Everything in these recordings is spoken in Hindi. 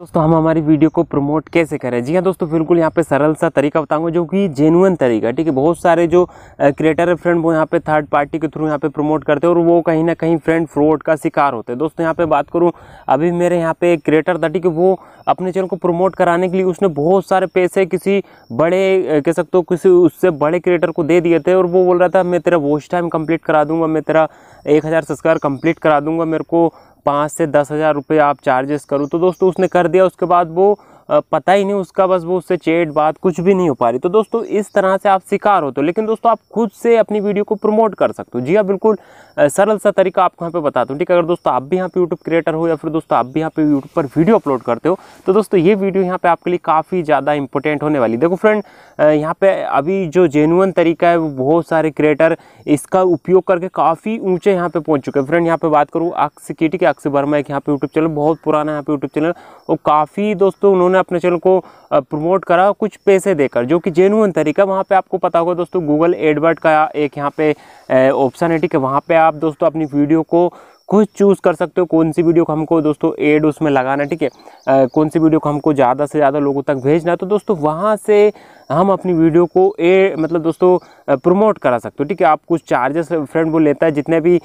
दोस्तों हम हमारी वीडियो को प्रमोट कैसे करें जी हाँ दोस्तों बिल्कुल यहाँ पे सरल सा तरीका बताऊंगा जो कि जेनुअन तरीका ठीक है बहुत सारे जो क्रिएटर फ्रेंड वो यहाँ पे थर्ड पार्टी के थ्रू यहाँ पे प्रमोट करते हैं और वो कहीं ना कहीं फ्रेंड फ्रॉड का शिकार होते हैं दोस्तों यहाँ पे बात करूँ अभी मेरे यहाँ पे एक क्रिएटर था ठीक है वो अपने चैनल को प्रमोट कराने के लिए उसने बहुत सारे पैसे किसी बड़े कह सकते हो किसी उससे बड़े क्रिएटर को दे दिए थे और वो बोल रहा था मैं तेरा वॉच टाइम कम्प्लीट करा दूंगा मैं तेरा एक हज़ार सब्सक्राइबर कम्प्लीट करा दूंगा मेरे को पाँच से दस हज़ार रुपये आप चार्जेस करो तो दोस्तों उसने कर दिया उसके बाद वो पता ही नहीं उसका बस वो उससे चेट बात कुछ भी नहीं हो पा रही तो दोस्तों इस तरह से आप शिकार होते हो लेकिन दोस्तों आप खुद से अपनी वीडियो को प्रमोट कर सकते हो जी हाँ बिल्कुल सरल सा तरीका आपको यहाँ पे बताता हूँ ठीक है अगर दोस्तों आप भी यहाँ पे यूट्यूब क्रिएटर हो या फिर दोस्तों आप भी यहाँ पे यूट्यूब पर वीडियो अपलोड करते हो तो दोस्तों ये वीडियो यहाँ पे आपके लिए काफ़ी ज़्यादा इंपॉर्टेंट होने वाली देखो फ्रेंड यहाँ पे अभी जो जेनुअन तरीका है वो बहुत सारे क्रिएटर इसका उपयोग करके काफ़ी ऊँचे यहाँ पे पहुँच चुके हैं फ्रेंड यहाँ पर बात करूँ अक्स की ठीक है अक्स वर्मा एक यहाँ पे यूट्यूब चैनल बहुत पुराना यहाँ पे यूट्यूब चैनल और काफ़ी दोस्तों उन्होंने आपने अपने चैनल को प्रमोट करा कुछ पैसे देकर जो कि जेनुअन तरीका वहाँ पे आपको पता होगा दोस्तों गूगल एडवर्ट का एक यहाँ पे ऑप्शन है ठीक है वहाँ पे आप दोस्तों अपनी वीडियो को खुद चूज़ कर सकते हो कौन सी वीडियो को हमको दोस्तों एड उसमें लगाना ठीक है कौन सी वीडियो को हमको ज़्यादा से ज़्यादा लोगों तक भेजना है तो दोस्तों वहाँ से हम अपनी वीडियो को ए मतलब दोस्तों प्रमोट करा सकते हो ठीक है आप कुछ चार्जेस फ्रेंड वो लेता है जितने भी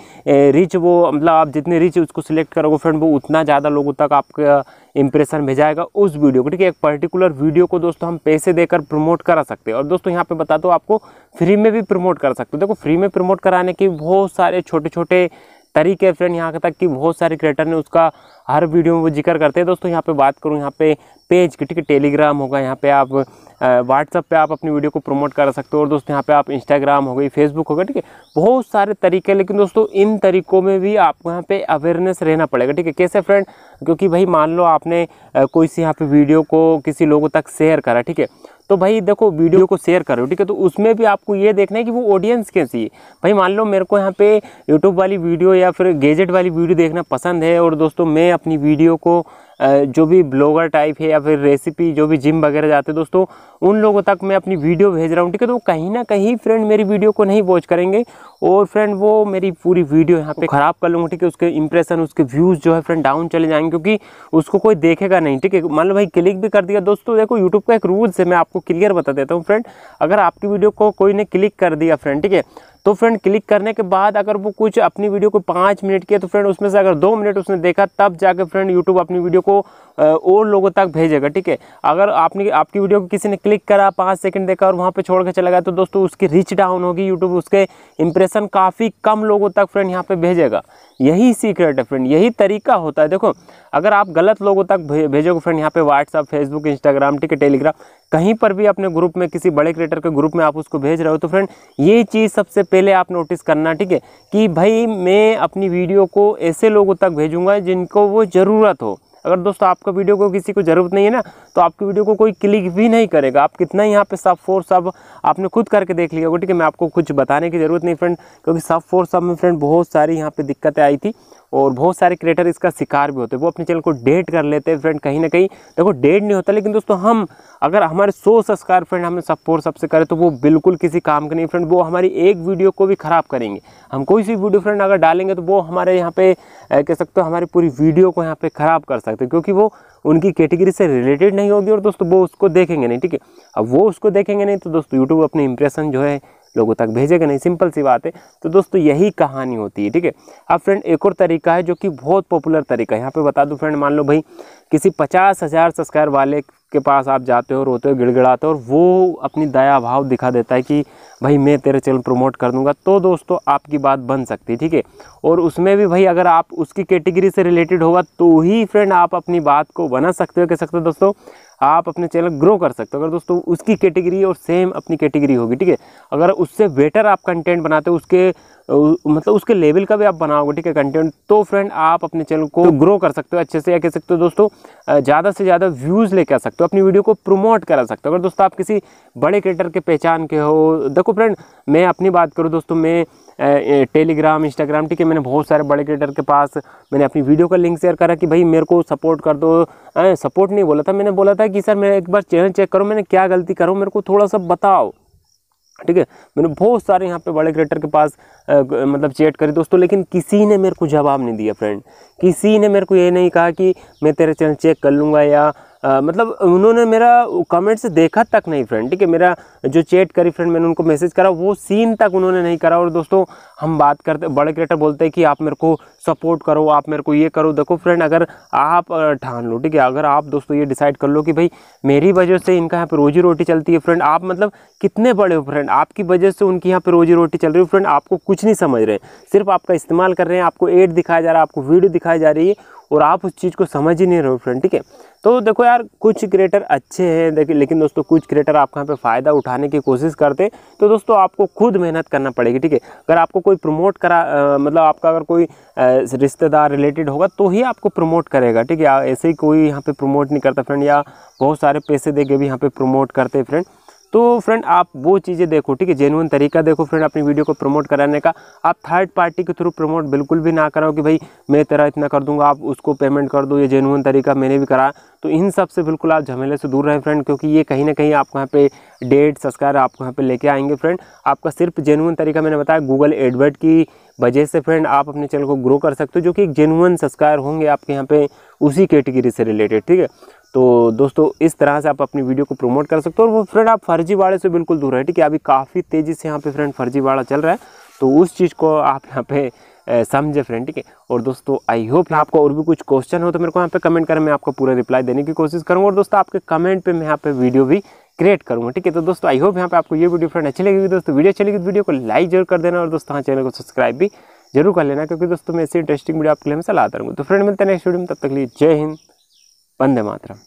रिच वो मतलब आप जितने रिच उसको सिलेक्ट करोगे फ्रेंड वो उतना ज़्यादा लोगों तक आपका इंप्रेशन भेजाएगा उस वीडियो को ठीक है एक पर्टिकुलर वीडियो को दोस्तों हम पैसे देकर प्रमोट करा सकते हैं और दोस्तों यहाँ पे बता दो आपको फ्री में भी प्रमोट कर सकते हो देखो फ्री में प्रमोट कराने के बहुत सारे छोटे छोटे तरीके फ्रेंड यहाँ तक कि बहुत सारे क्रिएटर ने उसका हर वीडियो में वो जिक्र करते हैं दोस्तों यहाँ पे बात करूँ यहाँ पे पेज ठीक है टेलीग्राम होगा यहाँ पे आप व्हाट्सअप पे आप अपनी वीडियो को प्रमोट कर सकते हो और दोस्तों यहाँ पे आप इंस्टाग्राम हो गई फेसबुक होगा ठीक है बहुत सारे तरीके हैं लेकिन दोस्तों इन तरीकों में भी आपको यहाँ पे अवेयरनेस रहना पड़ेगा ठीक है कैसे फ्रेंड क्योंकि भाई मान लो आपने कोई सी यहाँ पे वीडियो को किसी लोगों तक शेयर करा ठीक है तो भाई देखो वीडियो को शेयर करो ठीक है तो उसमें भी आपको ये देखना है कि वो ऑडियंस कैसी है भाई मान लो मेरे को यहाँ पे यूट्यूब वाली वीडियो या फिर गेजेट वाली वीडियो देखना पसंद है और दोस्तों मैं अपनी वीडियो को जो भी ब्लॉगर टाइप है या फिर रेसिपी जो भी जिम वगैरह जाते हैं दोस्तों उन लोगों तक मैं अपनी वीडियो भेज रहा हूँ ठीक है तो कहीं ना कहीं फ्रेंड मेरी वीडियो को नहीं वॉच करेंगे और फ्रेंड वो मेरी पूरी वीडियो यहाँ पे ख़राब कर लूँगा ठीक है उसके इंप्रेशन उसके व्यूज़ जो है फ्रेंड डाउन चले जाएंगे क्योंकि उसको कोई देखेगा नहीं ठीक है मान लो भाई क्लिक भी कर दिया दोस्तों देखो यूट्यूब का एक रूल्स है मैं आपको क्लियर बता देता हूँ फ्रेंड अगर आपकी वीडियो को कोई ने क्लिक कर दिया फ्रेंड ठीक है तो फ्रेंड क्लिक करने के बाद अगर वो कुछ अपनी वीडियो को पाँच मिनट किया तो फ्रेंड उसमें से अगर दो मिनट उसने देखा तब जाके फ्रेंड यूट्यूब अपनी वीडियो को और लोगों तक भेजेगा ठीक है अगर आपने आपकी वीडियो को किसी ने क्लिक करा पाँच सेकंड देखा और वहाँ पे छोड़ के चला गया तो दोस्तों उसकी रीच डाउन होगी यूट्यूब उसके इंप्रेस इन्फॉर्मेशन काफ़ी कम लोगों तक फ्रेंड यहाँ पे भेजेगा यही सीक्रेट है फ्रेंड यही तरीका होता है देखो अगर आप गलत लोगों तक भेजोगे फ्रेंड यहाँ पे व्हाट्सअप फेसबुक इंस्टाग्राम ठीक है टेलीग्राम कहीं पर भी अपने ग्रुप में किसी बड़े क्रिएटर के ग्रुप में आप उसको भेज रहे हो तो फ्रेंड ये चीज़ सबसे पहले आप नोटिस करना ठीक है कि भाई मैं अपनी वीडियो को ऐसे लोगों तक भेजूँगा जिनको वो ज़रूरत हो अगर दोस्तों आपका वीडियो को किसी को ज़रूरत नहीं है ना तो आपकी वीडियो को कोई क्लिक भी नहीं करेगा आप कितना यहाँ पे सब फोर सब आपने खुद करके देख लिया होगा ठीक है मैं आपको कुछ बताने की ज़रूरत नहीं फ्रेंड क्योंकि सब फोर सब में फ्रेंड बहुत सारी यहाँ पर दिक्कतें आई थी और बहुत सारे क्रिएटर इसका शिकार भी होते हैं वो अपने चैनल को डेट कर लेते हैं फ्रेंड कहीं ना कहीं देखो डेट नहीं होता लेकिन दोस्तों हम अगर हमारे सो सब्सक्राइब फ्रेंड हमें सपोर्ट सबसे करें तो वो बिल्कुल किसी काम के नहीं फ्रेंड वो हमारी एक वीडियो को भी ख़राब करेंगे हम कोई सी वीडियो फ्रेंड अगर डालेंगे तो वो हमारे यहाँ पे कह सकते हो हमारी पूरी वीडियो को यहाँ पे ख़राब कर सकते हैं क्योंकि वो उनकी कैटेगरी से रिलेटेड नहीं होगी और दोस्तों वो उसको देखेंगे नहीं ठीक है अब वो उसको देखेंगे नहीं तो दोस्तों यूट्यूब अपने इंप्रेशन जो है लोगों तक भेजेगा नहीं सिंपल सी बात है तो दोस्तों यही कहानी होती है ठीक है अब फ्रेंड एक और तरीका है जो कि बहुत पॉपुलर तरीका है यहाँ पर बता दूँ फ्रेंड मान लो भाई किसी पचास हज़ार सब्सक्राइब वाले के पास आप जाते हो रोते हो गिड़गिड़ाते हो और वो अपनी दया भाव दिखा देता है कि भाई मैं तेरे चैनल प्रमोट कर दूंगा तो दोस्तों आपकी बात बन सकती है ठीक है और उसमें भी भाई अगर आप उसकी कैटेगरी से रिलेटेड होगा तो ही फ्रेंड आप अपनी बात को बना सकते हो कह सकते हो दोस्तों आप अपने चैनल ग्रो कर सकते हो अगर दोस्तों उसकी कैटेगरी और सेम अपनी कैटेगरी होगी ठीक है अगर उससे बेटर आप कंटेंट बनाते हो उसके मतलब उसके लेवल का भी आप बनाओगे ठीक है कंटेंट तो फ्रेंड आप अपने चैनल को ग्रो कर सकते हो अच्छे से या कह सकते हो दोस्तों ज़्यादा से ज़्यादा व्यूज़ लेके आ सकते हो अपनी वीडियो को प्रमोट करा सकते हो अगर दोस्तों आप किसी बड़े क्रिएटर के पहचान के हो देखो फ्रेंड मैं अपनी बात करूँ दोस्तों मैं टेलीग्राम इंस्टाग्राम ठीक है मैंने बहुत सारे बड़े क्रिएटर के पास मैंने अपनी वीडियो का लिंक शेयर करा कि भाई मेरे को सपोर्ट कर दो सपोर्ट नहीं बोला था मैंने बोला था कि सर मैं एक बार चैनल चेक करो मैंने क्या गलती करूँ मेरे को थोड़ा सा बताओ ठीक है मैंने बहुत सारे यहाँ पे बड़े क्रिएटर के पास आ, मतलब चैट करी दोस्तों लेकिन किसी ने मेरे को जवाब नहीं दिया फ्रेंड किसी ने मेरे को ये नहीं कहा कि मैं तेरे चैनल चेक कर लूँगा या आ, मतलब उन्होंने मेरा कमेंट्स देखा तक नहीं फ्रेंड ठीक है मेरा जो चैट करी फ्रेंड मैंने उनको मैसेज करा वो सीन तक उन्होंने नहीं करा और दोस्तों हम बात करते बड़े क्रिएटर बोलते हैं कि आप मेरे को सपोर्ट करो आप मेरे को ये करो देखो फ्रेंड अगर आप ठान लो ठीक है अगर आप दोस्तों ये डिसाइड कर लो कि भाई मेरी वजह से इनका यहाँ पर रोजी रोटी चलती है फ्रेंड आप मतलब कितने बड़े हो फ्रेंड आपकी वजह से उनकी यहाँ पर रोजी रोटी चल रही हो फ्रेंड आपको कुछ नहीं समझ रहे सिर्फ आपका इस्तेमाल कर रहे हैं आपको एड दिखाया जा रहा है आपको वीडियो दिखाई जा रही है और आप उस चीज़ को समझ ही नहीं रहे हो फ्रेंड ठीक है तो देखो यार कुछ क्रिएटर अच्छे हैं देखिए लेकिन दोस्तों कुछ क्रिएटर आपके यहाँ पे फ़ायदा उठाने की कोशिश करते तो दोस्तों आपको खुद मेहनत करना पड़ेगी ठीक है अगर आपको कोई प्रमोट करा आ, मतलब आपका अगर कोई रिश्तेदार रिलेटेड होगा तो ही आपको प्रमोट करेगा ठीक है ऐसे ही कोई यहाँ पर प्रमोट नहीं करता फ्रेंड या बहुत सारे पैसे दे के भी यहाँ पर प्रमोट करते फ्रेंड तो फ्रेंड आप वो चीज़ें देखो ठीक है जेनुअन तरीका देखो फ्रेंड अपनी वीडियो को प्रमोट कराने का आप थर्ड पार्टी के थ्रू प्रमोट बिल्कुल भी ना कराओ कि भाई मैं तेरा इतना कर दूंगा आप उसको पेमेंट कर दो ये जेनुअन तरीका मैंने भी करा तो इन सब से बिल्कुल आप झमेले से दूर रहें फ्रेंड क्योंकि ये कहीं ना कहीं आपको यहाँ पे डेट सस्कार आपको यहाँ पे लेके आएंगे फ्रेंड आपका सिर्फ जेनुअन तरीका मैंने बताया गूगल एडवर्ड की वजह से फ्रेंड आप अपने चैनल को ग्रो कर सकते हो जो कि एक जेनुअन सस्कार होंगे आपके यहाँ पे उसी कैटेगरी से रिलेटेड ठीक है तो दोस्तों इस तरह से आप अपनी वीडियो को प्रमोट कर सकते हो और वो फ्रेंड आप फर्जीवाड़े से बिल्कुल दूर है ठीक है अभी काफ़ी तेज़ी से यहाँ पे फ्रेंड फर्जीवाड़ा चल रहा है तो उस चीज़ को आप यहाँ पे समझे फ्रेंड ठीक है और दोस्तों आई होप आपको और भी कुछ क्वेश्चन हो तो मेरे को यहाँ पे कमेंट करें मैं आपको पूरा रिप्लाई देने की कोशिश करूँगा और दोस्तों आपके कमेंट पर मैं यहाँ पे वीडियो भी क्रिएट करूँगा ठीक है तो दोस्तों आई होप यहाँ पर आपको ये वीडियो फ्रेंड अच्छी लगेगी दोस्तों वीडियो अच्छी लगी तो वीडियो को लाइक जरूर कर देना और दोस्तों हाँ चैनल को सब्सक्राइब भी जरूर कर लेना क्योंकि दोस्तों मैं ऐसे इंटरेस्टिंग वीडियो आपके लिए हमेशा लाता रहूँगा तो फ्रेंड मिलते हैं नेक्स्ट वीडियो में तब तक लिए जय हिंद वंदे मातरम